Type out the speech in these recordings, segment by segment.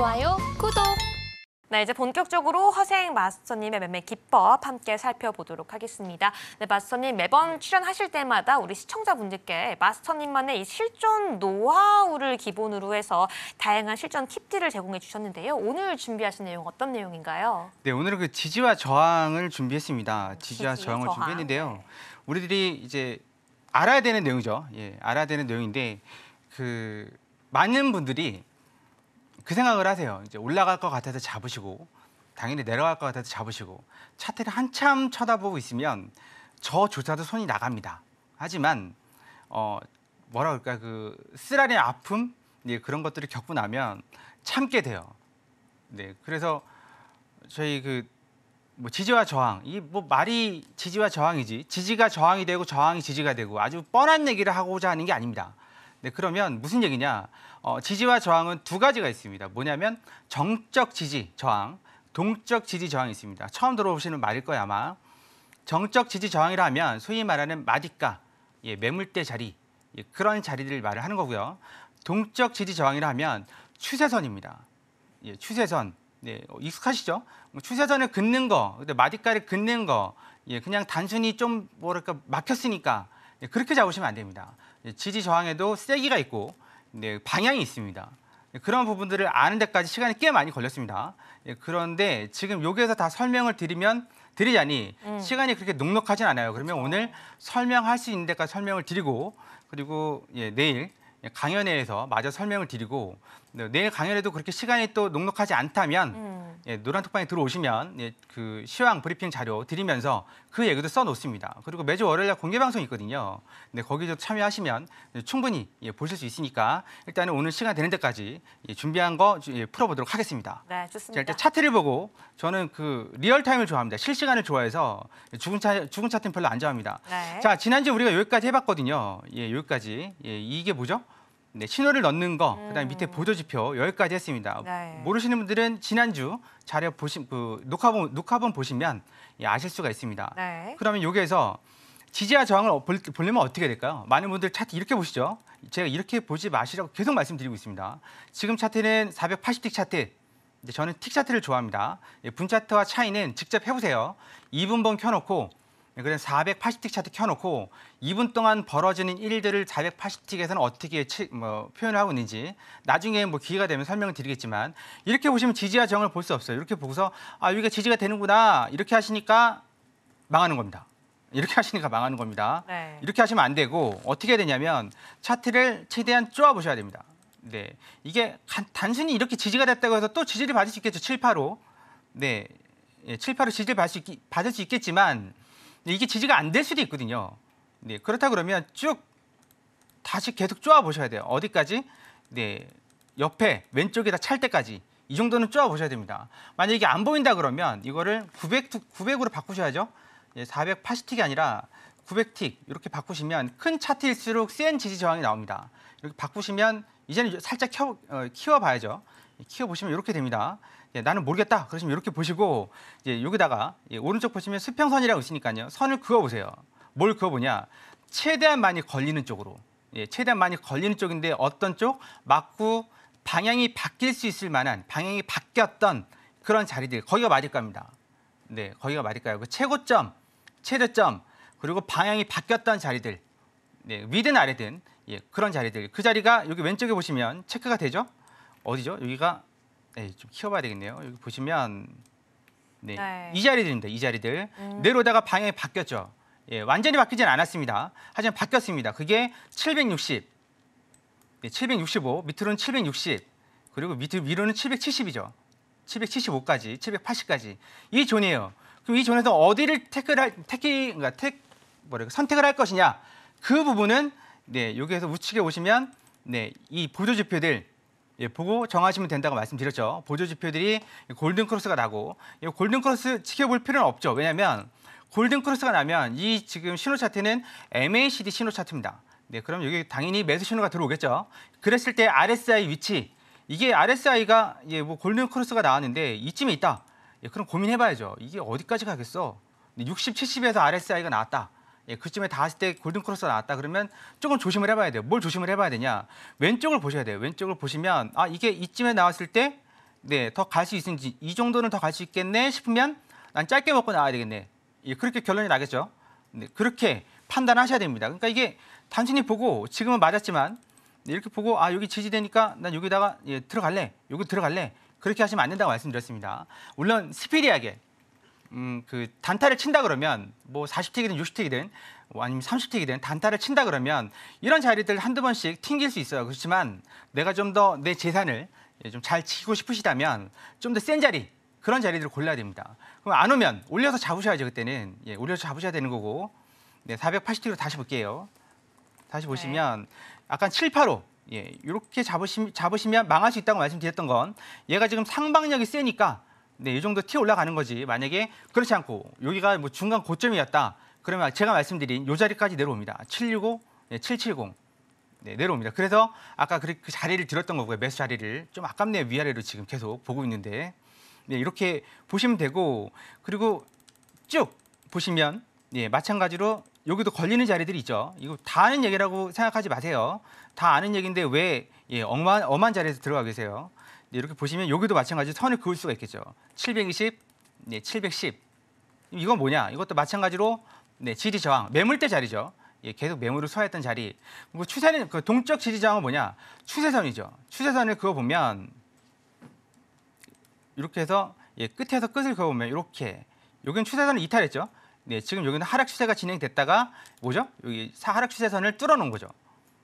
좋아요, 구독! 네, 이제 본격적으로 허생 마스터님의 매매 기법 함께 살펴보도록 하겠습니다. 네, 마스터님 매번 출연하실 때마다 우리 시청자분들께 마스터님만의 이 실전 노하우를 기본으로 해서 다양한 실전 팁들을 제공해 주셨는데요. 오늘 준비하신 내용 어떤 내용인가요? 네, 오늘은 그 지지와 저항을 준비했습니다. 지지와 지지, 저항을 저항. 준비했는데요. 우리들이 이제 알아야 되는 내용이죠. 예, 알아야 되는 내용인데 그 많은 분들이 그 생각을 하세요. 이제 올라갈 것 같아서 잡으시고 당연히 내려갈 것 같아서 잡으시고 차트를 한참 쳐다보고 있으면 저조차도 손이 나갑니다. 하지만 어 뭐라 그럴까 그 쓰라린 아픔 예, 그런 것들을 겪고 나면 참게 돼요. 네, 그래서 저희 그 뭐 지지와 저항 이 뭐 말이 지지와 저항이지 지지가 저항이 되고 저항이 지지가 되고 아주 뻔한 얘기를 하고자 하는 게 아닙니다. 네, 그러면 무슨 얘기냐? 어, 지지와 저항은 두 가지가 있습니다. 뭐냐면 정적 지지 저항, 동적 지지 저항이 있습니다. 처음 들어보시는 말일 거야 아마. 정적 지지 저항이라 하면 소위 말하는 마디가 예, 매물대 자리 예, 그런 자리들을 말을 하는 거고요. 동적 지지 저항이라 하면 추세선입니다. 예, 추세선. 네, 어, 익숙하시죠? 뭐 추세선을 긋는 거, 근데 마디가를 긋는 거, 예, 그냥 단순히 좀 뭐랄까 막혔으니까 예, 그렇게 잡으시면 안 됩니다. 지지 저항에도 세기가 있고 네, 방향이 있습니다. 네, 그런 부분들을 아는 데까지 시간이 꽤 많이 걸렸습니다. 예, 그런데 지금 여기에서 다 설명을 드리면 드리자니 음. 시간이 그렇게 넉넉하진 않아요. 그러면 그렇죠. 오늘 설명할 수 있는 데까지 설명을 드리고 그리고 예, 내일 예, 강연회에서 마저 설명을 드리고 네, 내일 강연에도 그렇게 시간이 또 넉넉하지 않다면 음. 예, 노란톡방에 들어오시면 예, 그 시황 브리핑 자료 드리면서 그 얘기도 써놓습니다. 그리고 매주 월요일날 공개 방송이 있거든요. 근데 거기서 참여하시면 충분히 예, 보실 수 있으니까 일단은 오늘 시간 되는 데까지 예, 준비한 거 예, 풀어보도록 하겠습니다. 네, 좋습니다. 자, 일단 차트를 보고 저는 그 리얼타임을 좋아합니다. 실시간을 좋아해서 죽은, 차, 죽은 차트는 별로 안 좋아합니다. 네. 자 지난주 우리가 여기까지 해봤거든요. 예, 여기까지 예, 이게 뭐죠? 네, 신호를 넣는 거, 음. 그다음에 밑에 음. 보조지표 여기까지 했습니다. 네. 모르시는 분들은 지난주 자료 보신 그 녹화본 녹화본 보시면 예, 아실 수가 있습니다. 네. 그러면 여기에서 지지와 저항을 어, 볼, 보려면 어떻게 될까요? 많은 분들 차트 이렇게 보시죠. 제가 이렇게 보지 마시라고 계속 말씀드리고 있습니다. 지금 차트는 480틱 차트. 저는 틱 차트를 좋아합니다. 예, 분 차트와 차이는 직접 해보세요. 2분번 켜놓고 그래서 480틱 차트 켜놓고 2분 동안 벌어지는 일들을 480틱에서는 어떻게 치, 뭐, 표현을 하고 있는지 나중에 뭐 기회가 되면 설명을 드리겠지만 이렇게 보시면 지지와 정을 볼 수 없어요. 이렇게 보고서 아 여기가 지지가 되는구나 이렇게 하시니까 망하는 겁니다. 이렇게 하시니까 망하는 겁니다. 네. 이렇게 하시면 안 되고 어떻게 해야 되냐면 차트를 최대한 쪼아 보셔야 됩니다. 네, 이게 단순히 이렇게 지지가 됐다고 해서 또 지지를 받을 수 있겠죠. 7, 8호 네, 7, 예, 8호 지지를 받을 수, 있, 받을 수 있겠지만 이게 지지가 안 될 수도 있거든요. 네, 그렇다 그러면 쭉 다시 계속 쪼아 보셔야 돼요. 어디까지? 네, 옆에 왼쪽에다 찰 때까지 이 정도는 쪼아 보셔야 됩니다. 만약 이게 안 보인다 그러면 이거를 900 900으로 바꾸셔야죠. 예, 480틱이 아니라 900틱 이렇게 바꾸시면 큰 차트일수록 센 지지 저항이 나옵니다. 이렇게 바꾸시면 이제는 살짝 켜, 어, 키워봐야죠. 예, 키워보시면 이렇게 됩니다. 예, 나는 모르겠다. 그러시면 이렇게 보시고 이제 여기다가 예, 오른쪽 보시면 수평선이라고 있으니까요. 선을 그어보세요. 뭘 그어보냐? 최대한 많이 걸리는 쪽으로. 예, 최대한 많이 걸리는 쪽인데 어떤 쪽? 맞고 방향이 바뀔 수 있을 만한 방향이 바뀌었던 그런 자리들 거기가 맞을 겁니다. 네, 거기가 맞을 까요그 최고점, 최대점 그리고 방향이 바뀌었던 자리들 네, 위든 아래든 예, 그런 자리들 그 자리가 여기 왼쪽에 보시면 체크가 되죠? 어디죠? 여기가 네, 좀 키워봐야 되겠네요. 여기 보시면 네, 네. 이 자리들입니다. 이 자리들 음. 내려오다가 방향이 바뀌었죠. 예, 완전히 바뀌진 않았습니다. 하지만 바뀌었습니다. 그게 760, 네, 765, 밑으로는 760, 그리고 밑, 위로는 770이죠. 775까지, 780까지 이 존이에요. 그럼 이 존에서 어디를 택클할택키 그러니까 택, 뭐랄까 그 선택을 할 것이냐 그 부분은 네, 여기에서 우측에 오시면 네, 이 보조 지표들 예, 보고 정하시면 된다고 말씀드렸죠. 보조 지표들이 골든 크로스가 나고 이 골든 크로스 지켜볼 필요는 없죠. 왜냐하면 골든 크로스가 나면 이 지금 신호 차트는 MACD 신호 차트입니다. 네, 그럼 여기 당연히 매수 신호가 들어오겠죠. 그랬을 때 RSI 위치 이게 RSI가 예, 뭐 골든 크로스가 나왔는데 이쯤에 있다. 예, 그럼 고민해봐야죠. 이게 어디까지 가겠어? 60, 70에서 RSI가 나왔다. 예, 그쯤에 닿았을 때 골든크로스가 나왔다 그러면 조금 조심을 해봐야 돼요. 뭘 조심을 해봐야 되냐. 왼쪽을 보셔야 돼요. 왼쪽을 보시면 아 이게 이쯤에 나왔을 때 네, 더 갈 수 있는지 이 정도는 더 갈 수 있겠네 싶으면 난 짧게 먹고 나와야 되겠네. 예, 그렇게 결론이 나겠죠. 네, 그렇게 판단하셔야 됩니다. 그러니까 이게 단순히 보고 지금은 맞았지만 네, 이렇게 보고 아 여기 지지되니까 난 여기다가 예, 들어갈래. 여기 들어갈래. 그렇게 하시면 안 된다고 말씀드렸습니다. 물론 스피디하게 음, 그 단타를 친다 그러면 뭐 40틱이든 60틱이든 뭐 아니면 30틱이든 단타를 친다 그러면 이런 자리들 한두 번씩 튕길 수 있어요. 그렇지만 내가 좀 더 내 재산을 예, 좀잘 치고 싶으시다면 좀 더 센 자리 그런 자리들을 골라야 됩니다. 그럼 안 오면 올려서 잡으셔야죠 그때는 예, 올려서 잡으셔야 되는 거고 네, 480틱으로 다시 볼게요. 다시 네. 보시면 약간 7, 8호 예, 이렇게 잡으시, 잡으시면 망할 수 있다고 말씀드렸던 건 얘가 지금 상방력이 세니까 네, 이 정도 튀 올라가는 거지. 만약에 그렇지 않고 여기가 뭐 중간 고점이었다. 그러면 제가 말씀드린 요 자리까지 내려옵니다. 765, 네, 770. 네, 내려옵니다. 그래서 아까 그 자리를 들었던 거고요. 매수 자리를 좀 아깝네요. 위아래로 지금 계속 보고 있는데. 네, 이렇게 보시면 되고 그리고 쭉 보시면 네, 마찬가지로 여기도 걸리는 자리들이 있죠. 이거 다 아는 얘기라고 생각하지 마세요. 다 아는 얘기인데 왜 예, 엄한, 엄한 자리에서 들어가 계세요. 이렇게 보시면 여기도 마찬가지 선을 그을 수가 있겠죠. 720, 네, 710. 이건 뭐냐? 이것도 마찬가지로 네, 지지 저항, 매물대 자리죠. 예, 계속 매물을 소화했던 자리. 뭐 추세는 그 동적 지지 저항은 뭐냐? 추세선이죠. 추세선을 그어 보면 이렇게 해서 예, 끝에서 끝을 그어 보면 이렇게 여기는 추세선을 이탈했죠. 네, 지금 여기는 하락 추세가 진행됐다가 뭐죠? 여기 하락 추세선을 뚫어 놓은 거죠.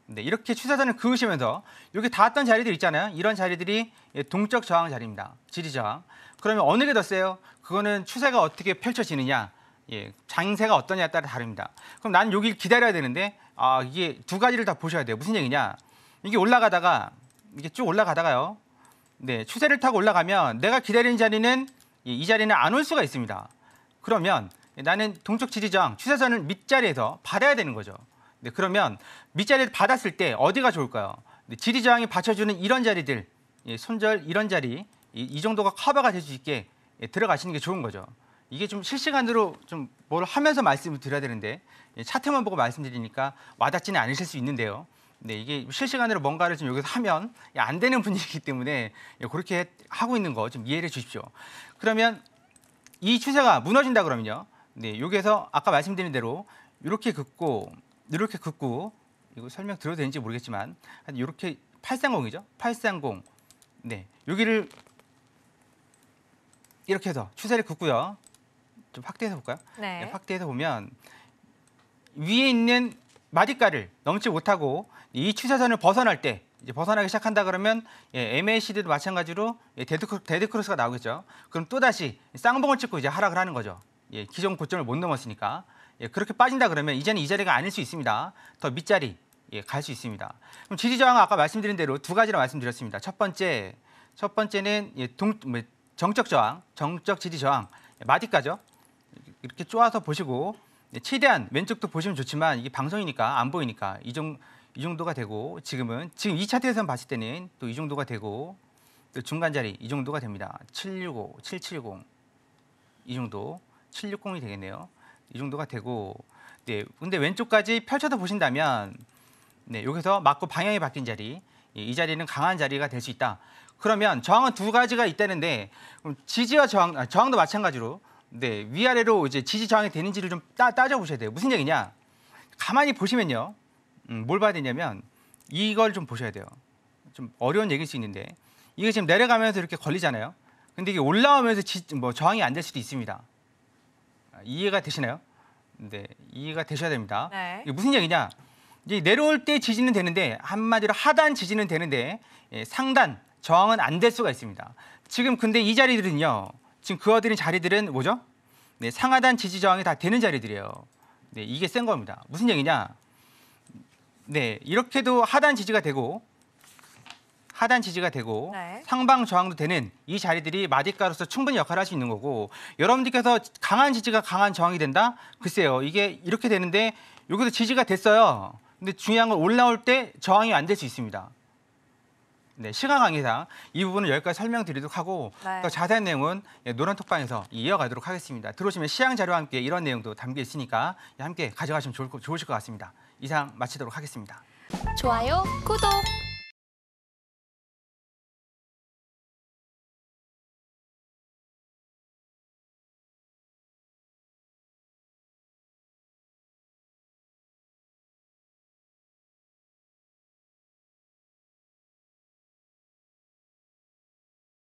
네, 이렇게 취사자는 그으시면서 여기 닿았던 자리들 있잖아요. 이런 자리들이 예, 동적 저항 자리입니다. 지리 저항. 그러면 어느 게 더 세요? 그거는 추세가 어떻게 펼쳐지느냐, 예, 장세가 어떠냐에 따라 다릅니다. 그럼 난 여기 기다려야 되는데 아 이게 두 가지를 다 보셔야 돼요. 무슨 얘기냐? 이게 올라가다가 이게 쭉 올라가다가요. 네, 추세를 타고 올라가면 내가 기다리는 자리는 예, 이 자리는 안 올 수가 있습니다. 그러면 나는 동쪽 지지저항 추세선은 밑자리에서 받아야 되는 거죠. 네, 그러면 밑자리를 받았을 때 어디가 좋을까요? 네, 지리저항이 받쳐주는 이런 자리들, 예, 손절 이런 자리, 이, 이 정도가 커버가 될 수 있게 예, 들어가시는 게 좋은 거죠. 이게 좀 실시간으로 좀 뭘 하면서 말씀을 드려야 되는데 예, 차트만 보고 말씀드리니까 와닿지는 않으실 수 있는데요. 네, 이게 실시간으로 뭔가를 좀 여기서 하면 예, 안 되는 분위기이기 때문에 예, 그렇게 하고 있는 거 좀 이해를 주십시오. 그러면 이 추세가 무너진다 그러면요. 네, 여기에서 아까 말씀드린 대로 이렇게 긋고 이렇게 긋고 이거 설명 드려도 되는지 모르겠지만 한 이렇게 830이죠. 830. 네. 여기를 이렇게 해서 추세를 긋고요. 좀 확대해서 볼까요? 네. 네, 확대해서 보면 위에 있는 마디가를 넘지 못하고 이 추세선을 벗어날 때 이제 벗어나기 시작한다 그러면 예, MACD도 마찬가지로 예, 데드크로, 데드크로스가 나오겠죠. 그럼 또다시 쌍봉을 찍고 이제 하락을 하는 거죠. 예, 기존 고점을 못 넘었으니까. 예, 그렇게 빠진다 그러면 이제는 이 자리가 아닐 수 있습니다. 더 밑자리 예, 갈 수 있습니다. 그럼 지지 저항 아까 말씀드린 대로 두 가지로 말씀드렸습니다. 첫 번째, 첫 번째는 예, 동, 뭐, 정적 저항, 정적 지지 저항 예, 마디까죠 이렇게 쪼아서 보시고 예, 최대한 왼쪽도 보시면 좋지만 이게 방송이니까 안 보이니까 이, 정, 이 정도가 되고 지금은 지금 이 차트에서 봤을 때는 또 이 정도가 되고 또 중간 자리 이 정도가 됩니다. 765, 770이 정도 760이 되겠네요. 이 정도가 되고 네, 근데 왼쪽까지 펼쳐서 보신다면 네, 여기서 맞고 방향이 바뀐 자리 이 자리는 강한 자리가 될 수 있다. 그러면 저항은 두 가지가 있다는데 지지와 저항, 아, 저항도 마찬가지로 네, 위아래로 이제 지지 저항이 되는지를 좀 따, 따져보셔야 돼요. 무슨 얘기냐? 가만히 보시면요. 음, 뭘 봐야 되냐면 이걸 좀 보셔야 돼요. 좀 어려운 얘기일 수 있는데 이게 지금 내려가면서 이렇게 걸리잖아요. 근데 이게 올라오면서 지, 뭐 저항이 안 될 수도 있습니다. 아, 이해가 되시나요? 네, 이해가 되셔야 됩니다. 네. 이게 무슨 얘기냐? 이제 내려올 때 지지는 되는데 한마디로 하단 지지는 되는데 예, 상단 저항은 안 될 수가 있습니다. 지금 근데 이 자리들은요. 지금 그어드린 자리들은 뭐죠? 네, 상하단 지지 저항이 다 되는 자리들이에요. 네, 이게 센 겁니다. 무슨 얘기냐? 네, 이렇게도 하단 지지가 되고 하단 지지가 되고 네. 상방 저항도 되는 이 자리들이 마디가로서 충분히 역할을 할수 있는 거고 여러분들께서 강한 지지가 강한 저항이 된다? 글쎄요. 이게 이렇게 되는데 여기서 지지가 됐어요. 근데 중요한 건 올라올 때 저항이 안 될 수 있습니다. 네, 시간 관계상 이부분을 여기까지 설명드리도록 하고 네. 더 자세한 내용은 예, 노란 톡방에서 이어가도록 하겠습니다. 들어오시면 시향 자료와 함께 이런 내용도 담겨 있으니까 함께 가져가시면 좋을, 좋으실 것 같습니다. 이상 마치도록 하겠습니다. 좋아요, 구독!